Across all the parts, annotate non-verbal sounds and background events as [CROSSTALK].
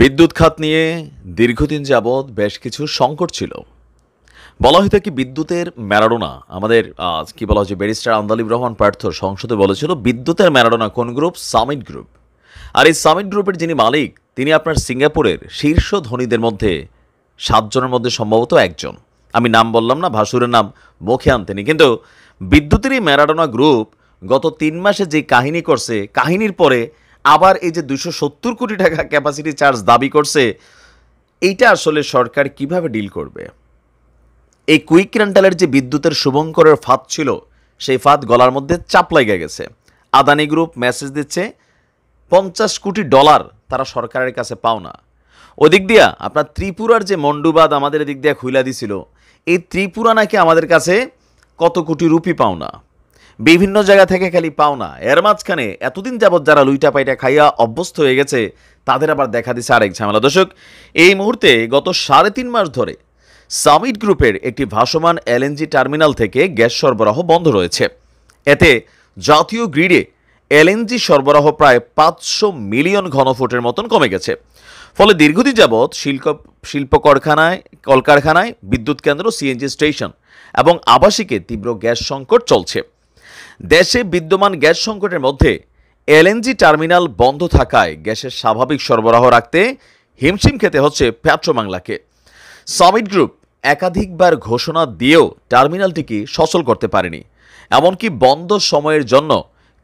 বিদ্যুৎ খাত নিয়ে দীর্ঘদিন যাবৎ বেশ কিছু সংকট ছিল বলা হয়ে কি বিদ্যুতের ম্যারাডোনা আমাদের কি বলা হচ্ছে ব্যারিস্টার আন্দালিব রহমান পার্থ সংসদে বলেছিল বিদ্যুতের ম্যারাডোনা কোন গ্রুপ সামিট গ্রুপ আর এই সামিট গ্রুপের যিনি মালিক তিনি আপনার সিঙ্গাপুরের শীর্ষ ধনীদের মধ্যে সাতজনের মধ্যে সম্ভবত একজন আমি নাম বললাম না ভাসুরের নাম মুখে আনতেনি কিন্তু বিদ্যুতেরই ম্যারাডোনা গ্রুপ গত তিন মাসে যে কাহিনী করছে কাহিনীর পরে আবার এই যে দুশো সত্তর কোটি টাকা ক্যাপাসিটি চার্জ দাবি করছে এইটা আসলে সরকার কিভাবে ডিল করবে এই কুইক রেন্টালের যে বিদ্যুতের শুভঙ্করের ফাঁদ ছিল সেই ফাঁদ গলার মধ্যে চাপ লেগে গেছে আদানি গ্রুপ মেসেজ দিচ্ছে পঞ্চাশ কোটি ডলার তারা সরকারের কাছে পাও না ওদিক দিয়া আপনার ত্রিপুরার যে মণ্ডুবাদ আমাদের এদিক দিয়ে খুইলা দিছিল এই ত্রিপুরা নাকি আমাদের কাছে কত কোটি রুপি পাও না বিভিন্ন জায়গা থেকে খালি পাওনা এর মাঝখানে এতদিন যাবৎ যারা লুইটা পাইটা খাইয়া অভ্যস্ত হয়ে গেছে তাদের আবার দেখা দিছে আরেক ঝামেলা দর্শক এই মুহূর্তে গত সাড়ে তিন মাস ধরে সামিট গ্রুপের একটি ভাসমান এলএনজি টার্মিনাল থেকে গ্যাস সরবরাহ বন্ধ রয়েছে এতে জাতীয় গ্রিডে এলএনজি সরবরাহ প্রায় পাঁচশো মিলিয়ন ঘনফুটের মতন কমে গেছে ফলে দীর্ঘদিন যাবৎ শিল্প শিল্প কারখানায় কলকারখানায় বিদ্যুৎ কেন্দ্র সিএনজি স্টেশন এবং আবাসিকে তীব্র গ্যাস সংকট চলছে দেশে বিদ্যমান গ্যাস সংকটের মধ্যে এলএনজি টার্মিনাল বন্ধ থাকায় গ্যাসের স্বাভাবিক সরবরাহ রাখতে হিমশিম খেতে হচ্ছে পেট্রোবাংলাকে সামিট গ্রুপ একাধিকবার ঘোষণা দিয়েও টার্মিনালটিকে সচল করতে পারেনি এমনকি বন্ধ সময়ের জন্য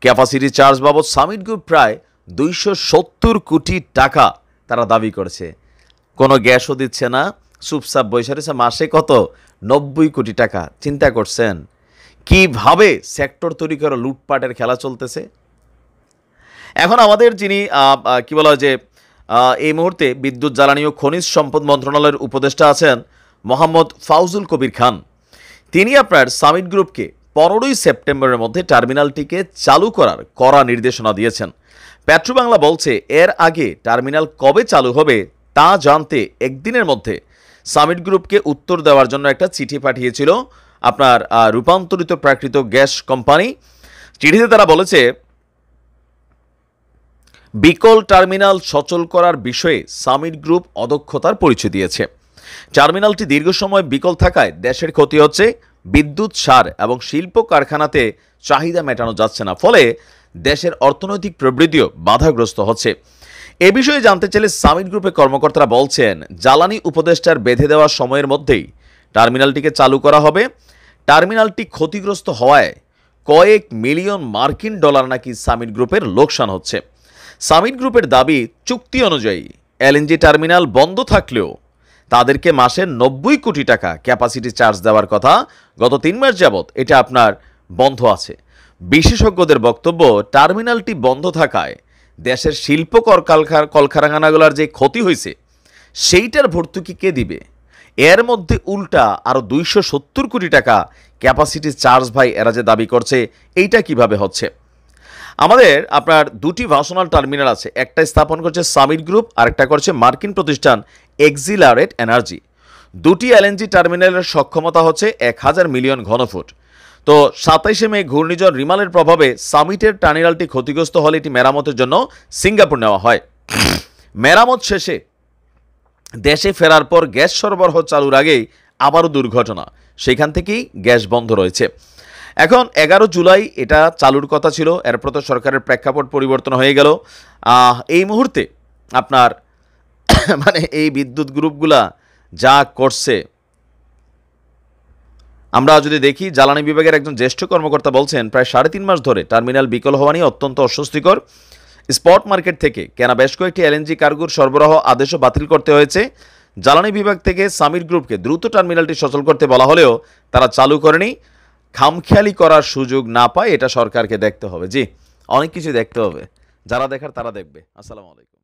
ক্যাপাসিটি চার্জ বাবদ সামিট গ্রুপ প্রায় দুইশো সত্তর কোটি টাকা তারা দাবি করেছে কোনো গ্যাসও দিচ্ছে না সুপসাপ বৈশাখ মাসে কত নব্বই কোটি টাকা চিন্তা করছেন কিভাবে সেক্টর তৈরি করে লুটপাটের খেলা চলতেছে এখন আমাদের যিনি কি বলা যে এই মুহূর্তে বিদ্যুৎ জ্বালানি ও খনিজ সম্পদ মন্ত্রণালয়ের উপদেষ্টা আছেন মোহাম্মদ ফাউজুল কবির খান তিনি আপনার সামিট গ্রুপকে পনেরোই সেপ্টেম্বরের মধ্যে টার্মিনালটিকে চালু করার কড়া নির্দেশনা দিয়েছেন পেট্রোবাংলা বলছে এর আগে টার্মিনাল কবে চালু হবে তা জানতে একদিনের মধ্যে সামিট গ্রুপকে উত্তর দেওয়ার জন্য একটা চিঠি পাঠিয়েছিল আপনার রূপান্তরিত প্রাকৃত গ্যাস কোম্পানি চিঠিতে তারা বলেছে বিকল টার্মিনাল সচল করার বিষয়ে সামিট গ্রুপ অদক্ষতার পরিচয় দিয়েছে টার্মিনালটি দীর্ঘ সময় বিকল থাকায় দেশের ক্ষতি হচ্ছে বিদ্যুৎ সার এবং শিল্প কারখানাতে চাহিদা মেটানো যাচ্ছে না ফলে দেশের অর্থনৈতিক প্রবৃদ্ধিও বাধাগ্রস্ত হচ্ছে এ বিষয়ে জানতে চাইলে সামিট গ্রুপের কর্মকর্তারা বলছেন জ্বালানি উপদেষ্টার বেঁধে দেওয়া সময়ের মধ্যেই টার্মিনালটিকে চালু করা হবে টার্মিনালটি ক্ষতিগ্রস্ত হওয়ায় কয়েক মিলিয়ন মার্কিন ডলার নাকি সামিট গ্রুপের লোকসান হচ্ছে সামিট গ্রুপের দাবি চুক্তি অনুযায়ী এলএনজি টার্মিনাল বন্ধ থাকলেও তাদেরকে মাসে নব্বই কোটি টাকা ক্যাপাসিটি চার্জ দেওয়ার কথা গত তিন মাস যাবৎ এটা আপনার বন্ধ আছে বিশেষজ্ঞদের বক্তব্য টার্মিনালটি বন্ধ থাকায় দেশের শিল্প কলকারখানাগুলোর যে ক্ষতি হয়েছে সেইটার ভর্তুকি কে দিবে এর মধ্যে উল্টা আরও দুইশো সত্তর কোটি টাকা ক্যাপাসিটি চার্জ ভাই এরা যে দাবি করছে এইটা কিভাবে হচ্ছে আমাদের আপনার দুটি ভার্সোনাল টার্মিনাল আছে একটা স্থাপন করছে সামিট গ্রুপ আর একটা করছে মার্কিন প্রতিষ্ঠান এক্সিলারেট এনার্জি দুটি এলএনজি টার্মিনালের সক্ষমতা হচ্ছে এক হাজার মিলিয়ন ঘনফুট তো সাতাইশে মে ঘূর্ণিঝড় রিমালের প্রভাবে সামিটের টার্মিনালটি ক্ষতিগ্রস্ত হলে এটি মেরামতের জন্য সিঙ্গাপুর নেওয়া হয় মেরামত শেষে দেশে ফেরার পর গ্যাস সরবরাহ চালুর আগেই আবারও দুর্ঘটনা সেখান থেকেই গ্যাস বন্ধ রয়েছে এখন এগারো জুলাই এটা চালুর কথা ছিল এরপর তো সরকারের প্রেক্ষাপট পরিবর্তন হয়ে গেল এই মুহূর্তে আপনার [COUGHS] মানে এই বিদ্যুৎ গ্রুপগুলা যা করছে আমরা যদি দেখি জ্বালানি বিভাগের একজন জ্যেষ্ঠ কর্মকর্তা বলছেন প্রায় সাড়ে তিন মাস ধরে টার্মিনাল বিকল হওয়া নিয়ে অত্যন্ত অস্বস্তিকর স্পট মার্কেট থেকে কেনা বেশ কয়েকটি এলএনজি কার্গোর সরবরাহ আদেশও বাতিল করতে হয়েছে জ্বালানি বিভাগ থেকে সামির গ্রুপকে দ্রুত টার্মিনালটি সচল করতে বলা হলেও তারা চালু করেনি খামখেয়ালি করার সুযোগ না পায় এটা সরকারকে দেখতে হবে জি অনেক কিছু দেখতে হবে যারা দেখার তারা দেখবে আসসালামু আলাইকুম